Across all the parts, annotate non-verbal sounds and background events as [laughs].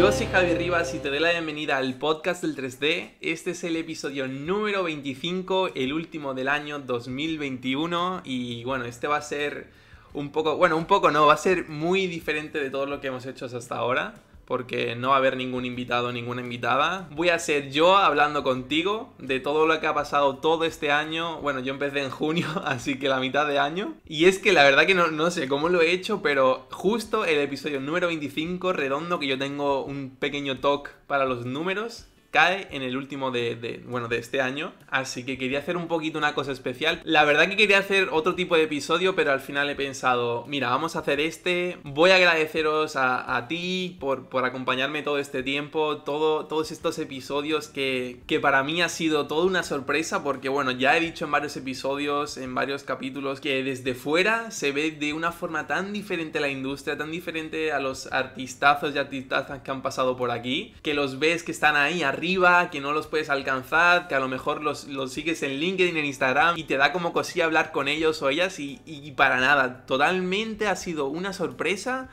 Yo soy Javi Rivas y te doy la bienvenida al podcast del 3D. Este es el episodio número 25, el último del año 2021. Y bueno, este va a ser un poco, bueno, un poco no, va a ser muy diferente de todo lo que hemos hecho hasta ahora porque no va a haber ningún invitado, ninguna invitada. Voy a ser yo hablando contigo de todo lo que ha pasado todo este año. Bueno, yo empecé en junio, [laughs] así que la mitad de año. Y es que la verdad que no, no sé cómo lo he hecho, pero justo el episodio número 25, redondo, que yo tengo un pequeño talk para los números, cae en el último de, bueno, de este año, así que quería hacer un poquito una cosa especial. La verdad que quería hacer otro tipo de episodio, pero al final he pensado, mira, vamos a hacer este, voy a agradeceros a, ti por, por, acompañarme todo este tiempo, todo, todos estos episodios que, que para mí ha sido toda una sorpresa, porque bueno, ya he dicho en varios episodios, en varios capítulos, que desde fuera se ve de una forma tan diferente la industria, tan diferente a los artistazos y artistazas que han pasado por aquí, que los ves que están ahí arriba, que no los puedes alcanzar, que a lo mejor los, sigues en LinkedIn, en Instagram y te da como cosilla hablar con ellos o ellas y, para nada. Totalmente ha sido una sorpresa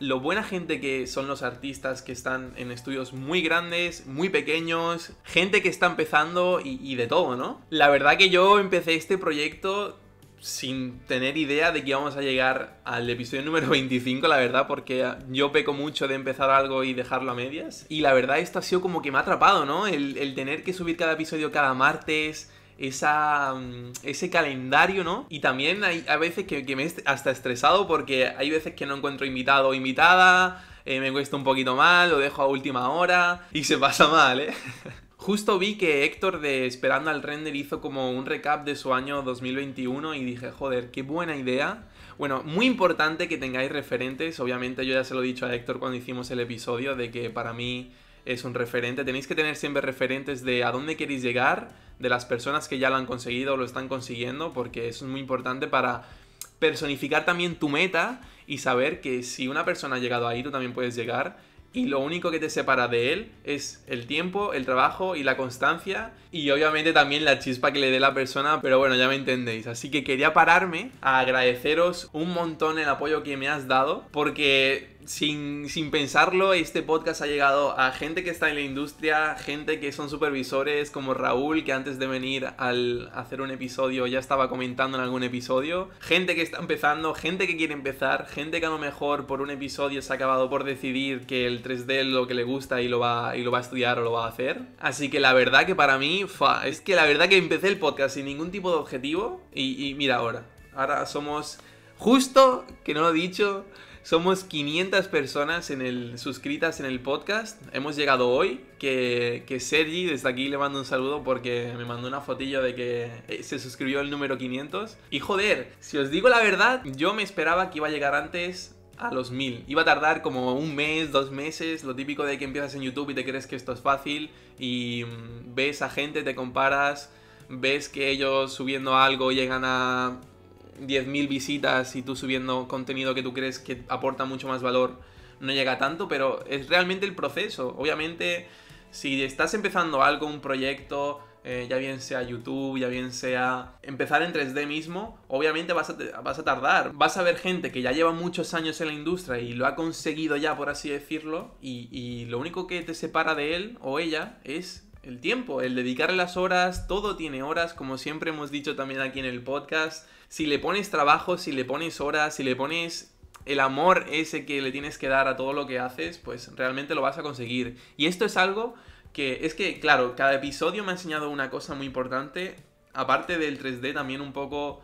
lo buena gente que son los artistas que están en estudios muy grandes, muy pequeños, gente que está empezando y, de todo, ¿no? La verdad que yo empecé este proyecto sin tener idea de que íbamos a llegar al episodio número 25, la verdad, porque yo peco mucho de empezar algo y dejarlo a medias. Y la verdad, esto ha sido como que me ha atrapado, ¿no? El, tener que subir cada episodio cada martes, mm, ese calendario, ¿no? Y también hay a veces que, me he hasta estresado porque hay veces que no encuentro invitado o invitada, eh, me cuesta un poquito mal, lo dejo a última hora y se pasa mal, ¿eh? [laughs] Justo vi que Héctor de Esperando al Render hizo como un recap de su año 2021 y dije, joder, qué buena idea. Bueno, muy importante que tengáis referentes. Obviamente yo ya se lo he dicho a Héctor cuando hicimos el episodio de que para mí es un referente. Tenéis que tener siempre referentes de a dónde queréis llegar, de las personas que ya lo han conseguido o lo están consiguiendo, porque eso es muy importante para personificar también tu meta y saber que si una persona ha llegado ahí, tú también puedes llegar y lo único que te separa de él es el tiempo, el trabajo y la constancia y obviamente también la chispa que le dé la persona, pero bueno, ya me entendéis. Así que quería pararme a agradeceros un montón el apoyo que me has dado porque sin, pensarlo, este podcast ha llegado a gente que está en la industria, gente que son supervisores como Raúl, que antes de venir al hacer un episodio ya estaba comentando en algún episodio, gente que está empezando, gente que quiere empezar, gente que a lo mejor por un episodio se ha acabado por decidir que el 3D es lo que le gusta y lo va, y lo va a estudiar o lo va a hacer. Así que la verdad que para mí, es que la verdad que empecé el podcast sin ningún tipo de objetivo y, y mira ahora, ahora somos justo, que no lo he dicho somos 500 personas en el, suscritas en el podcast. Hemos llegado hoy. Que, que Sergi, desde aquí le mando un saludo porque me mandó una fotillo de que eh, se suscribió el número 500. Y joder, si os digo la verdad, yo me esperaba que iba a llegar antes a los 1000. Iba a tardar como un mes, dos meses, lo típico de que empiezas en YouTube y te crees que esto es fácil y mm, ves a gente, te comparas, ves que ellos subiendo algo llegan a 10.000 visitas y tú subiendo contenido que tú crees que aporta mucho más valor, no llega tanto, pero es realmente el proceso. Obviamente, si estás empezando algo, un proyecto, eh, ya bien sea YouTube, ya bien sea empezar en 3D mismo, obviamente vas a, vas a tardar. Vas a ver gente que ya lleva muchos años en la industria y lo ha conseguido ya, por así decirlo, y lo único que te separa de él o ella es el tiempo, el dedicar las horas, todo tiene horas, como siempre hemos dicho también aquí en el podcast. Si le pones trabajo, si le pones horas, si le pones el amor ese que le tienes que dar a todo lo que haces, pues realmente lo vas a conseguir. Y esto es algo que es que, claro, cada episodio me ha enseñado una cosa muy importante, aparte del 3D también un poco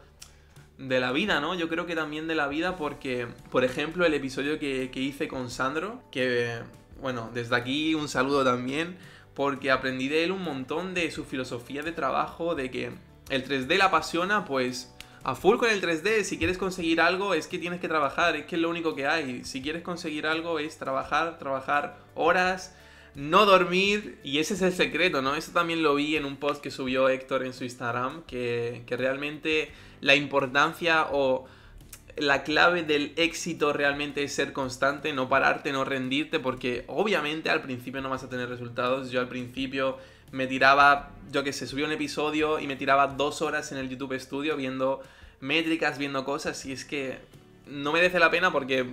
de la vida, ¿no? Yo creo que también de la vida porque, por ejemplo, el episodio que, que hice con Sandro, que, bueno, desde aquí un saludo también porque aprendí de él un montón de su filosofía de trabajo, de que el 3D la apasiona, pues a full con el 3D, si quieres conseguir algo es que tienes que trabajar, es que es lo único que hay. Si quieres conseguir algo es trabajar, trabajar horas, no dormir, y ese es el secreto, ¿no? Eso también lo vi en un post que subió Héctor en su Instagram, que, que realmente la importancia o la clave del éxito realmente es ser constante, no pararte, no rendirte, porque obviamente al principio no vas a tener resultados. Yo al principio me tiraba, yo que sé, subí un episodio y me tiraba dos horas en el YouTube Studio viendo métricas, viendo cosas, y es que no merece la pena porque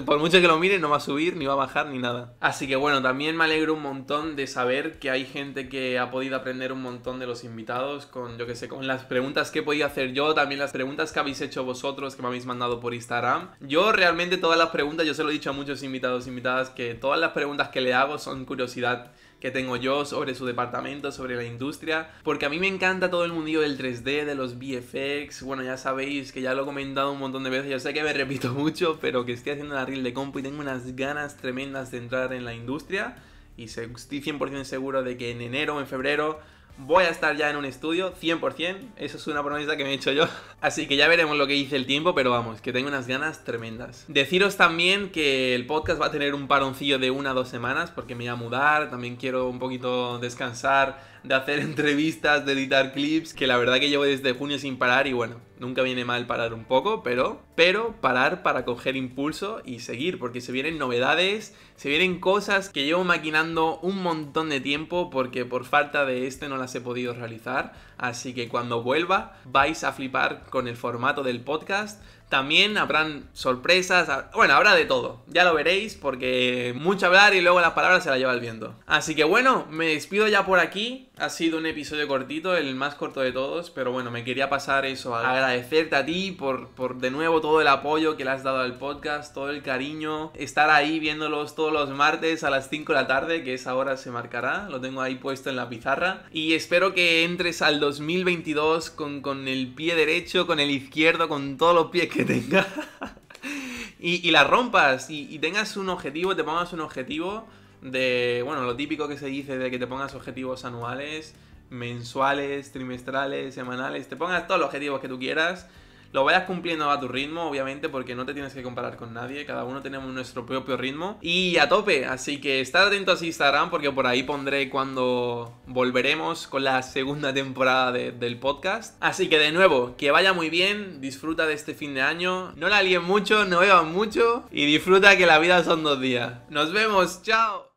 por mucho que lo mire, no va a subir, ni va a bajar, ni nada. Así que bueno, también me alegro un montón de saber que hay gente que ha podido aprender un montón de los invitados, con yo que sé, con las preguntas que he podido hacer yo, también las preguntas que habéis hecho vosotros, que me habéis mandado por Instagram. Yo realmente todas las preguntas, yo se lo he dicho a muchos invitados, invitadas, que todas las preguntas que le hago son curiosidad que tengo yo sobre su departamento, sobre la industria, porque a mí me encanta todo el mundillo del 3D, de los VFX, bueno, ya sabéis que ya lo he comentado un montón de veces, yo sé que me repito [laughs] mucho, pero que estoy haciendo la reel de compu y tengo unas ganas tremendas de entrar en la industria y estoy 100% seguro de que en enero, o en febrero, Voy a estar ya en un estudio, 100%. Eso es una promesa que me he hecho yo. [laughs] Así que ya veremos lo que dice el tiempo, pero vamos, que tengo unas ganas tremendas. Deciros también que el podcast va a tener un paroncillo de una o dos semanas, porque me voy a mudar, también quiero un poquito descansar de hacer entrevistas, de editar clips, que la verdad que llevo desde junio sin parar y bueno, nunca viene mal parar un poco, pero, pero parar para coger impulso y seguir, porque se vienen novedades, se vienen cosas que llevo maquinando un montón de tiempo porque por falta de este no las he podido realizar, así que cuando vuelva vais a flipar con el formato del podcast también habrán sorpresas, bueno, habrá de todo. Ya lo veréis porque mucho hablar y luego las palabras se las lleva el viento. Así que bueno, me despido ya por aquí. Ha sido un episodio cortito, el más corto de todos, pero bueno, me quería pasar eso, agradecerte a ti por, de nuevo todo el apoyo que le has dado al podcast, todo el cariño, estar ahí viéndolos todos los martes a las 5 de la tarde, que esa hora se marcará, lo tengo ahí puesto en la pizarra. Y espero que entres al 2022 con, con el pie derecho, con el izquierdo, con todos los pies que tenga [laughs] y, las la rompas y, y, tengas un objetivo, te pongas un objetivo de, bueno, lo típico que se dice de que te pongas objetivos anuales, mensuales, trimestrales, semanales, te pongas todos los objetivos que tú quieras lo vayas cumpliendo a tu ritmo, obviamente, porque no te tienes que comparar con nadie, cada uno tenemos nuestro propio ritmo y a tope, así que estar atentos a Instagram porque por ahí pondré cuando volveremos con la segunda temporada del podcast. Así que de nuevo, que vaya muy bien, disfruta de este fin de año, no la alguien mucho, no beban mucho y disfruta que la vida son dos días. Nos vemos, chao.